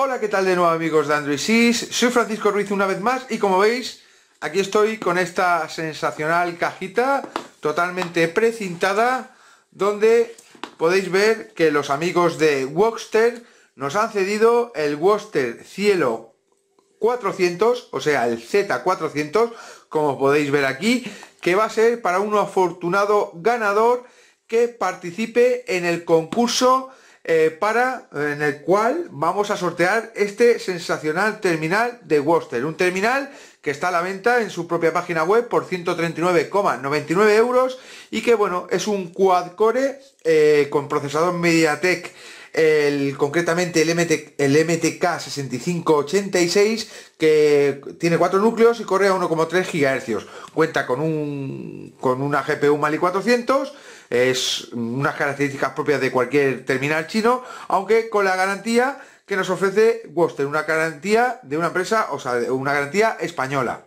Hola, ¿qué tal de nuevo amigos de Android 6? Soy Francisco Ruiz una vez más y como veis, aquí estoy con esta sensacional cajita totalmente precintada donde podéis ver que los amigos de Woxter nos han cedido el Woxter Cielo 400, o sea el Z400, como podéis ver aquí, que va a ser para un afortunado ganador que participe en el concurso eh, para en el cual vamos a sortear este sensacional terminal de Worcester, un terminal que está a la venta en su propia página web por 139,99 euros y que bueno, es un quad-core eh, con procesador MediaTek el, concretamente el, MT, el MTK6586 que tiene cuatro núcleos y corre a 1,3 GHz. Cuenta con, un, con una GPU Mali 400 es unas características propias de cualquier terminal chino, aunque con la garantía que nos ofrece Woster, una garantía de una empresa, o sea, una garantía española.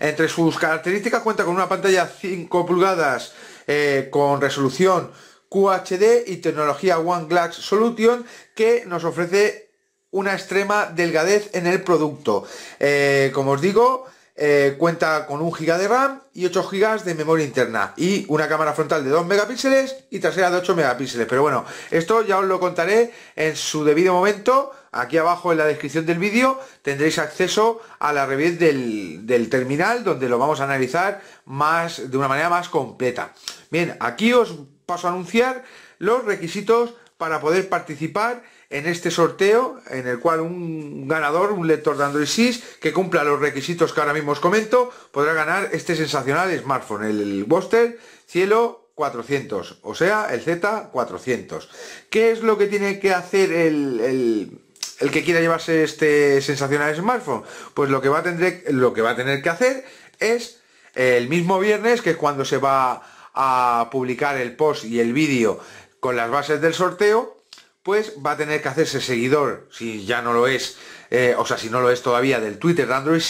Entre sus características cuenta con una pantalla 5 pulgadas eh, con resolución QHD y tecnología One Glass Solution que nos ofrece una extrema delgadez en el producto. Eh, como os digo, eh, cuenta con un GB de RAM y 8 GB de memoria interna y una cámara frontal de 2 megapíxeles y trasera de 8 megapíxeles. Pero bueno, esto ya os lo contaré en su debido momento. Aquí abajo en la descripción del vídeo tendréis acceso a la review del, terminal donde lo vamos a analizar más de una manera más completa. Bien, aquí os paso a anunciar los requisitos para poder participar en este sorteo en el cual un ganador, un lector de Android 6 que cumpla los requisitos que ahora mismo os comento, podrá ganar este sensacional smartphone, el Buster Cielo 400, o sea, el Z400. ¿Qué es lo que tiene que hacer el, el, el que quiera llevarse este sensacional smartphone? Pues lo que va a, tener, lo que, va a tener que hacer es el mismo viernes, que es cuando se va a publicar el post y el vídeo con las bases del sorteo, pues va a tener que hacerse seguidor, si ya no lo es, eh, o sea, si no lo es todavía, del Twitter de Android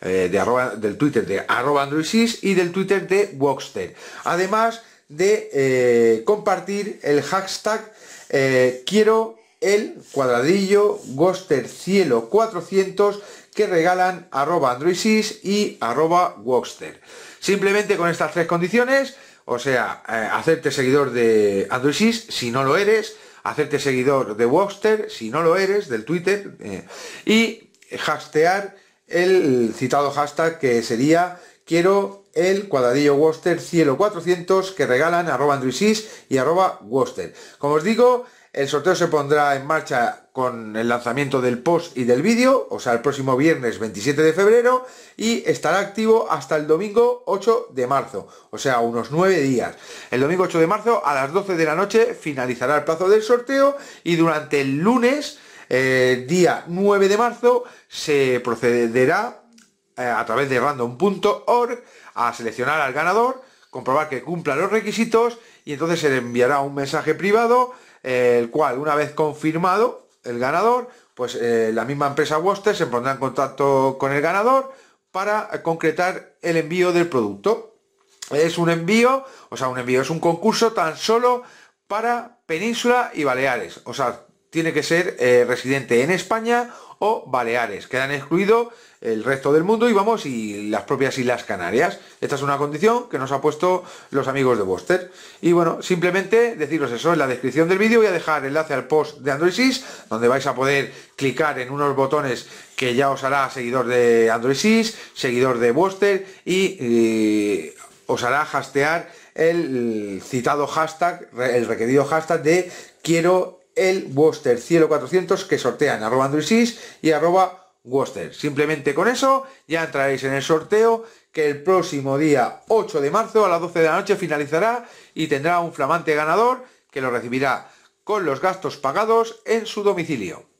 eh, de del Twitter de arroba y del Twitter de Woxter. Además de eh, compartir el hashtag quiero el cuadradillo Goster Cielo 400 que regalan arroba y arroba Simplemente con estas tres condiciones, o sea, hacerte seguidor de Android si no lo eres, hacerte seguidor de Worcester, si no lo eres, del Twitter, eh, y hastear el citado hashtag que sería quiero el cuadradillo Worcester cielo 400 que regalan arroba y arroba Worcester. Como os digo, el sorteo se pondrá en marcha con el lanzamiento del post y del vídeo, o sea, el próximo viernes 27 de febrero, y estará activo hasta el domingo 8 de marzo, o sea, unos 9 días. El domingo 8 de marzo a las 12 de la noche finalizará el plazo del sorteo y durante el lunes, eh, día 9 de marzo, se procederá eh, a través de random.org a seleccionar al ganador, comprobar que cumpla los requisitos y entonces se le enviará un mensaje privado el cual una vez confirmado el ganador, pues eh, la misma empresa Woster se pondrá en contacto con el ganador para concretar el envío del producto. Es un envío, o sea, un envío, es un concurso tan solo para Península y Baleares. O sea, tiene que ser eh, residente en España o Baleares. Quedan excluido el resto del mundo y vamos y las propias Islas Canarias. Esta es una condición que nos ha puesto los amigos de Buster. Y bueno, simplemente deciros eso, en la descripción del vídeo voy a dejar enlace al post de Android donde vais a poder clicar en unos botones que ya os hará seguidor de Android seguidor de Booster y, y eh, os hará hastear el citado hashtag, el requerido hashtag de quiero el Worcester Cielo 400 que sortean arroba androisis y arroba Worcester. Simplemente con eso ya entraréis en el sorteo que el próximo día 8 de marzo a las 12 de la noche finalizará y tendrá un flamante ganador que lo recibirá con los gastos pagados en su domicilio.